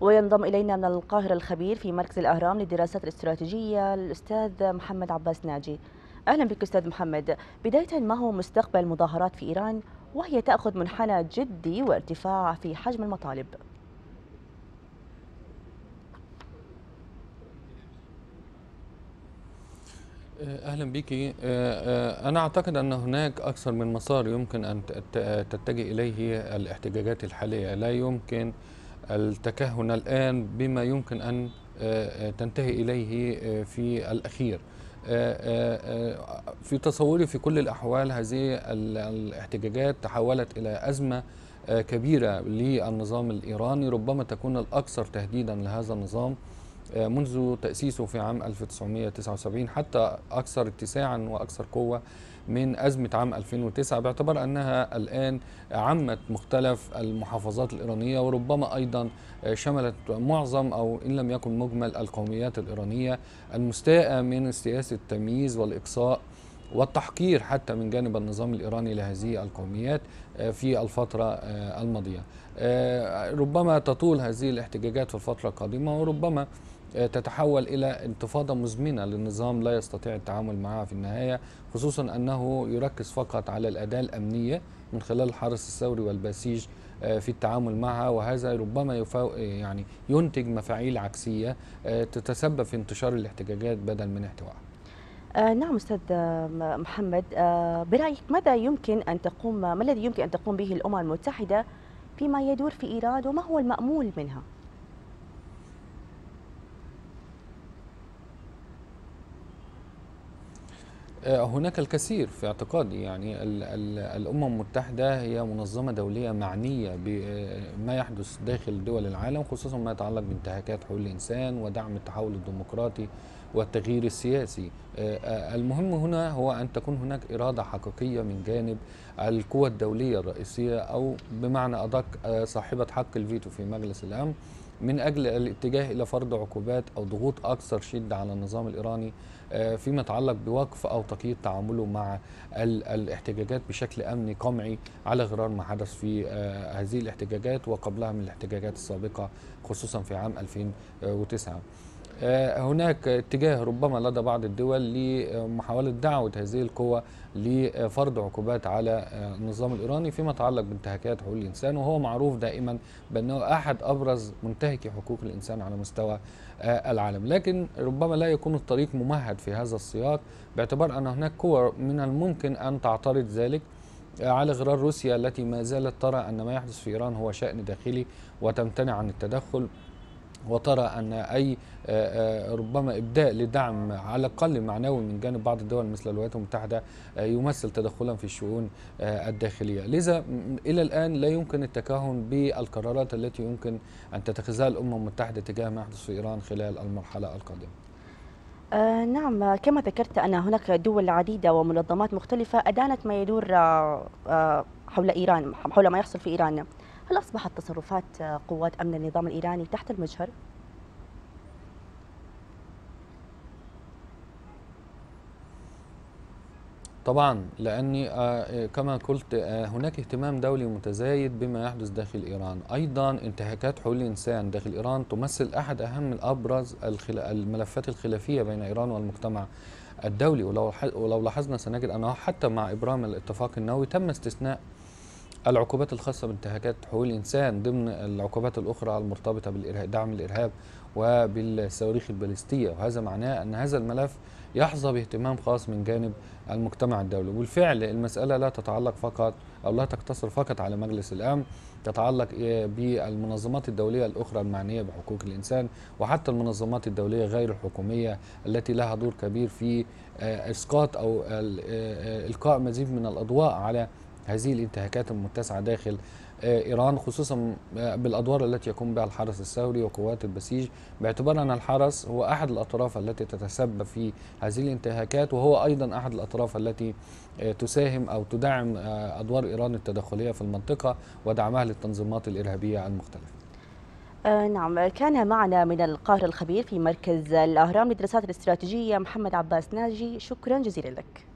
وينضم إلينا من القاهرة الخبير في مركز الأهرام للدراسات الاستراتيجية الأستاذ محمد عباس ناجي أهلا بك أستاذ محمد بداية ما هو مستقبل المظاهرات في إيران وهي تأخذ منحنى جدي وارتفاع في حجم المطالب أه، اهلا بك أه، أه، انا اعتقد ان هناك اكثر من مسار يمكن ان تتجه اليه الاحتجاجات الحاليه لا يمكن التكهن الآن بما يمكن أن آه، آه، تنتهي إليه آه، في الأخير في تصوري في كل الأحوال هذه الاحتجاجات تحولت إلى أزمة كبيرة للنظام الإيراني ربما تكون الأكثر تهديدا لهذا النظام آه، منذ تأسيسه في عام 1979 حتى أكثر اتساعا وأكثر قوة من أزمة عام 2009 باعتبار أنها الآن عمت مختلف المحافظات الإيرانية وربما أيضا آه، شملت معظم أو إن لم يكن مجمل القوميات الإيرانية المستاءة من سياسة التمييز والإقصاء والتحقير حتى من جانب النظام الإيراني لهذه القوميات آه، في الفترة الماضية ربما تطول هذه الاحتجاجات في الفترة القادمة وربما تتحول إلى انتفاضة مزمنة للنظام لا يستطيع التعامل معها في النهاية خصوصا أنه يركز فقط على الأداة الأمنية من خلال الحرس الثوري والبسيج آه، في التعامل معها وهذا ربما يعني ينتج مفاعيل عكسية آه، تتسبب في انتشار الاحتجاجات بدل من احتوائها آه نعم استاذ محمد آه برايك ماذا يمكن ان تقوم ما الذي يمكن ان تقوم به الامم المتحده فيما يدور في ايران وما هو المامول منها؟ آه، هناك الكثير في اعتقادي يعني الـ الـ الأمم المتحدة هي منظمة دولية معنية بما آه، يحدث داخل دول العالم خصوصا ما يتعلق بانتهاكات حقوق الإنسان ودعم التحول الديمقراطي والتغيير السياسي آه، المهم هنا هو أن تكون هناك إرادة حقيقية من جانب القوى الدولية الرئيسية أو بمعنى أدق صاحبة حق الفيتو في مجلس الأمن من أجل الاتجاه إلى فرض عقوبات أو ضغوط أكثر شدة على النظام الإيراني آه، فيما يتعلق بوقف أو تقييد تعامله مع الاحتجاجات بشكل أمني قمعي على غرار ما حدث في آه، هذه الاحتجاجات وقبلها من الاحتجاجات السابقة خصوصا في عام 2009 آه، هناك اتجاه ربما لدى بعض الدول لمحاولة دعوة هذه القوى لفرض عقوبات على آه، النظام الإيراني فيما يتعلق بانتهاكات حقوق الإنسان وهو معروف دائما بأنه أحد أبرز منتهكي حقوق الإنسان على مستوى آه، العالم لكن ربما لا يكون الطريق ممهد في هذا السياق باعتبار أن هناك قوى من الممكن أن تعترض ذلك على غرار روسيا التي ما زالت ترى أن ما يحدث في إيران هو شأن داخلي وتمتنع عن التدخل وترى أن أي آه، آه، ربما إبداء لدعم على الأقل معنوي من جانب بعض الدول مثل الولايات المتحدة آه، يمثل تدخلا في الشؤون الداخلية لذا إلى الآن لا يمكن التكهن بالقرارات التي يمكن أن تتخذها الأمم المتحدة تجاه ما يحدث في إيران خلال المرحلة القادمة آه نعم كما ذكرت أن هناك دول عديدة ومنظمات مختلفة أدانت ما يدور آه حول إيران حول ما يحصل في إيران هل أصبحت تصرفات قوات أمن النظام الإيراني تحت المجهر؟ طبعا لأني آه، آه، كما قلت آه، هناك اهتمام دولي متزايد بما يحدث داخل إيران أيضا انتهاكات حقوق الإنسان داخل إيران تمثل أحد أهم أبرز الملفات الخلافية بين إيران والمجتمع الدولي ولو لاحظنا سنجد أنه حتى مع إبرام الاتفاق النووي تم استثناء العقوبات الخاصة بانتهاكات حقوق الإنسان ضمن العقوبات الأخرى المرتبطة دعم الإرهاب وبالصواريخ البالستية وهذا معناه أن هذا الملف يحظى باهتمام خاص من جانب المجتمع الدولي وبالفعل المسألة لا تتعلق فقط أو لا تقتصر فقط على مجلس الأمن تتعلق إيه بالمنظمات الدولية الأخرى المعنية بحقوق الإنسان وحتى المنظمات الدولية غير الحكومية التي لها دور كبير في آه، إسقاط أو آه، آه، إلقاء مزيد من الأضواء على هذه الانتهاكات المتسعة داخل آه، إيران خصوصا آه، بالأدوار التي يقوم بها الحرس الثوري وقوات البسيج باعتبار أن الحرس هو أحد الأطراف التي تتسبب في هذه الانتهاكات وهو أيضا أحد الأطراف التي آه، تساهم أو تدعم أدوار إيران التدخلية في المنطقة ودعمها للتنظيمات الإرهابية المختلفة نعم كان معنا من القاهرة الخبير في مركز الأهرام للدراسات الاستراتيجية محمد عباس ناجي شكرا جزيلا لك